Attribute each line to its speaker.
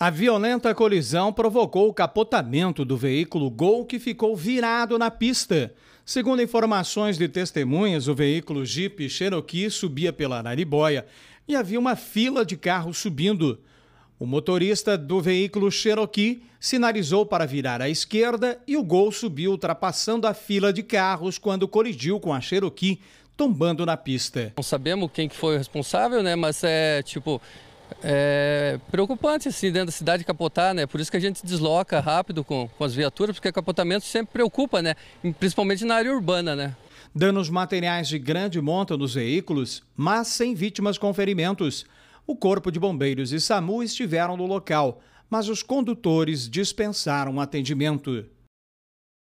Speaker 1: A violenta colisão provocou o capotamento do veículo Gol que ficou virado na pista. Segundo informações de testemunhas, o veículo Jeep Cherokee subia pela Araribóia e havia uma fila de carros subindo. O motorista do veículo Cherokee sinalizou para virar à esquerda e o Gol subiu ultrapassando a fila de carros quando colidiu com a Cherokee, tombando na pista. Não sabemos
Speaker 2: quem foi o responsável, né? Mas é tipo é preocupante assim dentro da cidade capotar, né? Por isso que a gente desloca rápido com, com as viaturas, porque capotamento sempre preocupa,
Speaker 1: né? Principalmente na área urbana, né? Danos materiais de grande monta nos veículos, mas sem vítimas com ferimentos. O Corpo de Bombeiros e SAMU estiveram no local, mas os condutores dispensaram atendimento.